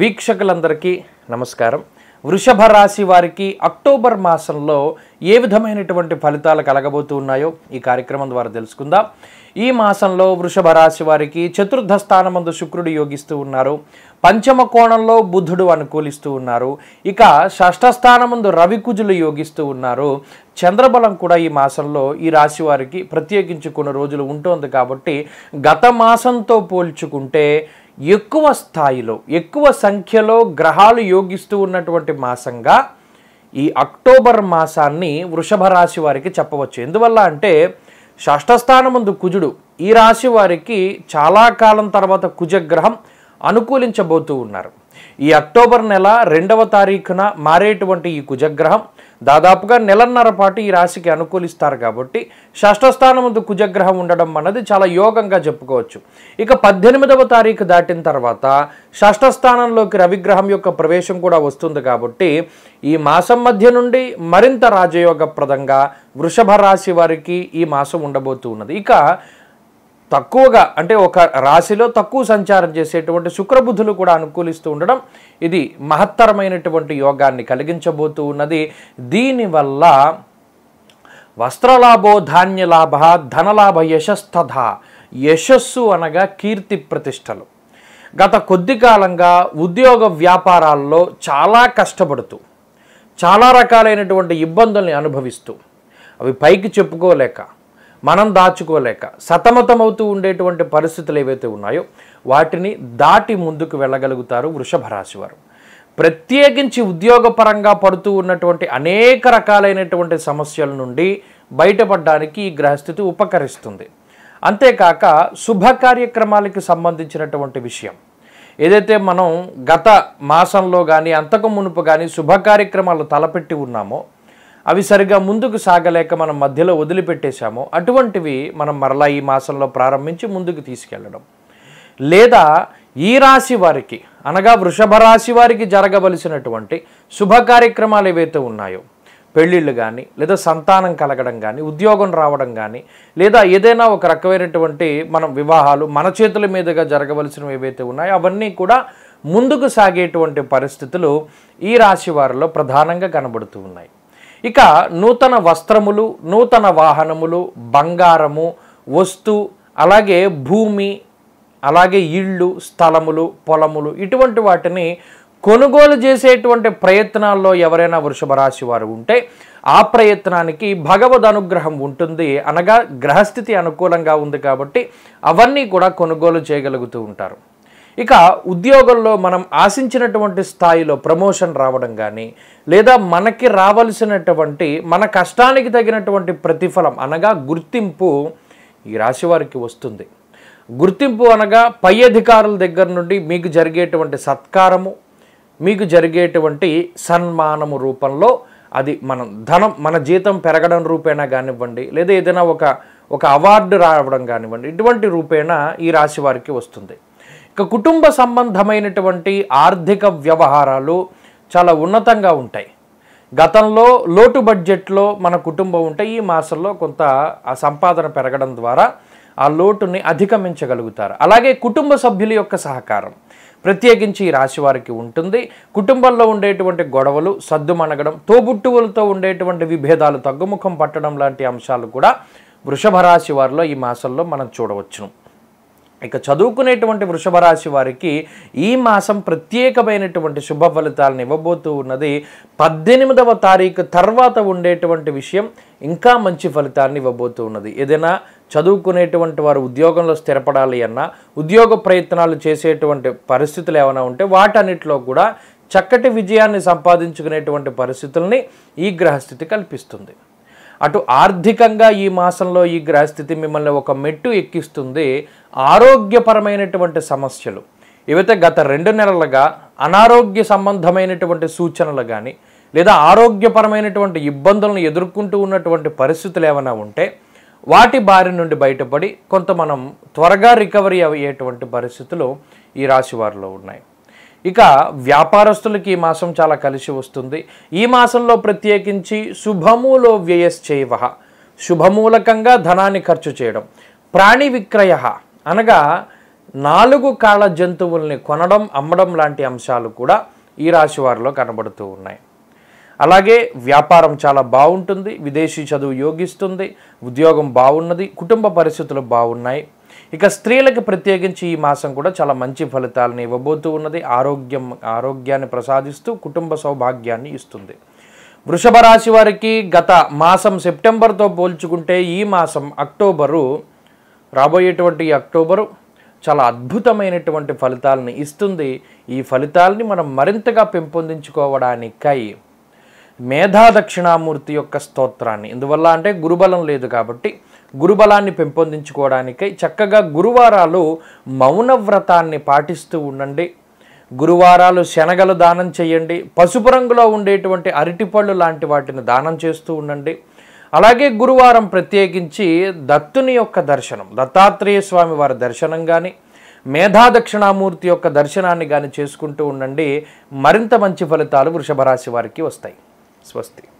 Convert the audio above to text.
వీక్షకులందరికీ నమస్కారం వృషభ రాశి వారికి అక్టోబర్ మాసంలో ఏ విధమైనటువంటి ఫలితాలు కలగబోతూ ఉన్నాయో ఈ కార్యక్రమం ద్వారా తెలుసుకుందాం ఈ మాసంలో వృషభ రాశి వారికి చతుర్థ స్థానమందు శుక్రుడు యోగిస్తూ ఉన్నారు పంచమ కోణంలో బుద్ధుడు అనుకూలిస్తూ ఉన్నారు ఇక షష్ఠ రవికుజులు యోగిస్తూ ఉన్నారు చంద్రబలం కూడా ఈ మాసంలో ఈ రాశి వారికి ప్రత్యేకించి కొన్ని రోజులు ఉంటుంది కాబట్టి గత మాసంతో పోల్చుకుంటే ఎక్కువ స్థాయిలో ఎక్కువ సంఖ్యలో గ్రహాలు యోగిస్తూ ఉన్నటువంటి మాసంగా ఈ అక్టోబర్ మాసాన్ని వృషభ రాశి వారికి చెప్పవచ్చు ఎందువల్ల అంటే షష్ఠస్థానముందు కుజుడు ఈ రాశి వారికి చాలా కాలం తర్వాత కుజగ్రహం అనుకూలించబోతూ ఉన్నారు ఈ అక్టోబర్ నెల రెండవ తారీఖున మారేటువంటి ఈ కుజగ్రహం దాదాపుగా నెలన్నర పాటు ఈ రాశికి అనుకూలిస్తారు కాబట్టి షష్టస్థానం ముందు కుజగ్రహం ఉండడం అన్నది చాలా యోగంగా చెప్పుకోవచ్చు ఇక పద్దెనిమిదవ తారీఖు దాటిన తర్వాత షష్టస్థానంలోకి రవిగ్రహం యొక్క ప్రవేశం కూడా వస్తుంది కాబట్టి ఈ మాసం మధ్య నుండి మరింత రాజయోగప్రదంగా వృషభ రాశి వారికి ఈ మాసం ఉండబోతున్నది ఇక తక్కువగా అంటే ఒక రాశిలో తక్కువ సంచారం చేసేటువంటి శుక్రబుద్ధులు కూడా అనుకూలిస్తూ ఉండడం ఇది మహత్తరమైనటువంటి యోగాన్ని కలిగించబోతూ ఉన్నది దీనివల్ల వస్త్రలాభో ధాన్య లాభ ధనలాభ యశస్తథ యశస్సు అనగా కీర్తి ప్రతిష్టలు గత కొద్ది కాలంగా ఉద్యోగ వ్యాపారాల్లో చాలా కష్టపడుతూ చాలా రకాలైనటువంటి ఇబ్బందుల్ని అనుభవిస్తూ అవి పైకి చెప్పుకోలేక మనం దాచుకోలేక సతమతమవుతూ ఉండేటువంటి పరిస్థితులు ఏవైతే ఉన్నాయో వాటిని దాటి ముందుకు వెళ్ళగలుగుతారు వృషభ రాశి వారు ప్రత్యేకించి ఉద్యోగపరంగా పడుతూ ఉన్నటువంటి అనేక రకాలైనటువంటి సమస్యల నుండి బయటపడడానికి ఈ గ్రహస్థితి ఉపకరిస్తుంది అంతేకాక శుభ కార్యక్రమాలకి సంబంధించినటువంటి విషయం ఏదైతే మనం గత మాసంలో కానీ అంతకు మునుపు కానీ శుభ కార్యక్రమాలు తలపెట్టి ఉన్నామో అవి సరిగ్గా ముందుకు సాగలేక మనం మధ్యలో వదిలిపెట్టేశామో అటువంటివి మనం మరలా ఈ మాసంలో ప్రారంభించి ముందుకు తీసుకెళ్ళడం లేదా ఈ రాశి వారికి అనగా వృషభ రాశి వారికి జరగవలసినటువంటి శుభ కార్యక్రమాలు ఏవైతే ఉన్నాయో పెళ్ళిళ్ళు కానీ లేదా సంతానం కలగడం కానీ ఉద్యోగం రావడం కానీ లేదా ఏదైనా ఒక రకమైనటువంటి మనం వివాహాలు మన చేతుల మీదుగా జరగవలసినవి ఏవైతే ఉన్నాయో అవన్నీ కూడా ముందుకు సాగేటువంటి పరిస్థితులు ఈ రాశి వారిలో ప్రధానంగా కనబడుతూ ఉన్నాయి ఇక నూతన వస్త్రములు నూతన వాహనములు బంగారము వస్తు అలాగే భూమి అలాగే ఇళ్ళు స్థలములు పొలములు ఇటువంటి వాటిని కొనుగోలు చేసేటువంటి ప్రయత్నాల్లో ఎవరైనా వృషభ రాశి వారు ఉంటే ఆ ప్రయత్నానికి భగవద్ అనుగ్రహం ఉంటుంది అనగా గ్రహస్థితి అనుకూలంగా ఉంది కాబట్టి అవన్నీ కూడా కొనుగోలు చేయగలుగుతూ ఉంటారు ఇక ఉద్యోగంలో మనం ఆశించినటువంటి స్థాయిలో ప్రమోషన్ రావడం కానీ లేదా మనకి రావలసినటువంటి మన కష్టానికి తగినటువంటి ప్రతిఫలం అనగా గుర్తింపు ఈ రాశి వారికి వస్తుంది గుర్తింపు అనగా పై అధికారుల దగ్గర నుండి మీకు జరిగేటువంటి సత్కారము మీకు జరిగేటువంటి సన్మానము రూపంలో అది మనం ధనం మన జీతం పెరగడం రూపేణా కానివ్వండి లేదా ఏదైనా ఒక ఒక అవార్డు రావడం కానివ్వండి ఇటువంటి రూపేణా ఈ రాశి వారికి వస్తుంది ఇక కుటుంబ సంబంధమైనటువంటి ఆర్థిక వ్యవహారాలు చాలా ఉన్నతంగా ఉంటాయి గతంలో లోటు బడ్జెట్లో మన కుటుంబం ఉంటే ఈ మాసంలో కొంత ఆ సంపాదన పెరగడం ద్వారా ఆ లోటుని అధిగమించగలుగుతారు అలాగే కుటుంబ సభ్యుల యొక్క సహకారం ప్రత్యేకించి ఈ రాశి వారికి ఉంటుంది కుటుంబంలో ఉండేటువంటి గొడవలు సద్దుమణగడం తోబుట్టువులతో ఉండేటువంటి విభేదాలు తగ్గుముఖం పట్టడం లాంటి అంశాలు కూడా వృషభ రాశి వారిలో ఈ మాసంలో మనం చూడవచ్చును ఇక చదువుకునేటువంటి వృషభ రాశి వారికి ఈ మాసం ప్రత్యేకమైనటువంటి శుభ ఫలితాలను ఇవ్వబోతూ ఉన్నది పద్దెనిమిదవ తారీఖు తర్వాత ఉండేటువంటి విషయం ఇంకా మంచి ఫలితాన్ని ఇవ్వబోతూ ఉన్నది ఏదైనా చదువుకునేటువంటి వారు ఉద్యోగంలో స్థిరపడాలి అన్నా ఉద్యోగ ప్రయత్నాలు చేసేటువంటి పరిస్థితులు ఏమైనా ఉంటే వాటన్నిటిలో కూడా చక్కటి విజయాన్ని సంపాదించుకునేటువంటి పరిస్థితుల్ని ఈ గ్రహస్థితి కల్పిస్తుంది అటు ఆర్థికంగా ఈ మాసంలో ఈ గ్రహస్థితి మిమ్మల్ని ఒక మెట్టు ఎక్కిస్తుంది ఆరోగ్యపరమైనటువంటి సమస్యలు ఏవైతే గత రెండు నెలలుగా అనారోగ్య సంబంధమైనటువంటి సూచనలు కానీ లేదా ఆరోగ్యపరమైనటువంటి ఇబ్బందులను ఎదుర్కొంటూ ఉన్నటువంటి పరిస్థితులు ఏమైనా ఉంటే వాటి బారి నుండి బయటపడి కొంత మనం త్వరగా రికవరీ అయ్యేటువంటి పరిస్థితులు ఈ రాశి వారిలో ఉన్నాయి ఇక వ్యాపారస్తులకి ఈ మాసం చాలా కలిసి వస్తుంది ఈ మాసంలో ప్రత్యేకించి శుభములో వ్యయశ్చైవ శుభమూలకంగా ధనాన్ని ఖర్చు చేయడం ప్రాణి విక్రయ అనగా నాలుగు కాళ్ళ జంతువుల్ని కొనడం అమ్మడం లాంటి అంశాలు కూడా ఈ రాశి వారిలో కనబడుతూ ఉన్నాయి అలాగే వ్యాపారం చాలా బాగుంటుంది విదేశీ చదువు యోగిస్తుంది ఉద్యోగం బాగున్నది కుటుంబ పరిస్థితులు బాగున్నాయి ఇక స్త్రీలకు ప్రత్యేకించి ఈ మాసం కూడా చాలా మంచి ఫలితాలను ఇవ్వబోతూ ఉన్నది ఆరోగ్యం ఆరోగ్యాన్ని ప్రసాదిస్తూ కుటుంబ సౌభాగ్యాన్ని ఇస్తుంది వృషభ రాశి వారికి గత మాసం సెప్టెంబర్తో పోల్చుకుంటే ఈ మాసం అక్టోబరు రాబోయేటువంటి అక్టోబరు చాలా అద్భుతమైనటువంటి ఫలితాలను ఇస్తుంది ఈ ఫలితాలని మనం మరింతగా పెంపొందించుకోవడానికై మేధా దక్షిణామూర్తి యొక్క స్తోత్రాన్ని ఇందువల్ల అంటే గురుబలం లేదు కాబట్టి గురుబలాన్ని పెంపొందించుకోవడానికై చక్కగా గురువారాలు మౌన వ్రతాన్ని పాటిస్తూ ఉండండి గురువారాలు శనగలు దానం చేయండి పసుపు రంగులో ఉండేటువంటి అరటిపళ్ళు లాంటి వాటిని దానం చేస్తూ ఉండండి అలాగే గురువారం ప్రత్యేకించి దత్తుని యొక్క దర్శనం దత్తాత్రేయ స్వామి వారి దర్శనం కానీ మేధా దక్షిణామూర్తి యొక్క దర్శనాన్ని కానీ చేసుకుంటూ ఉండండి మరింత మంచి ఫలితాలు వృషభరాశి వారికి వస్తాయి స్వస్తి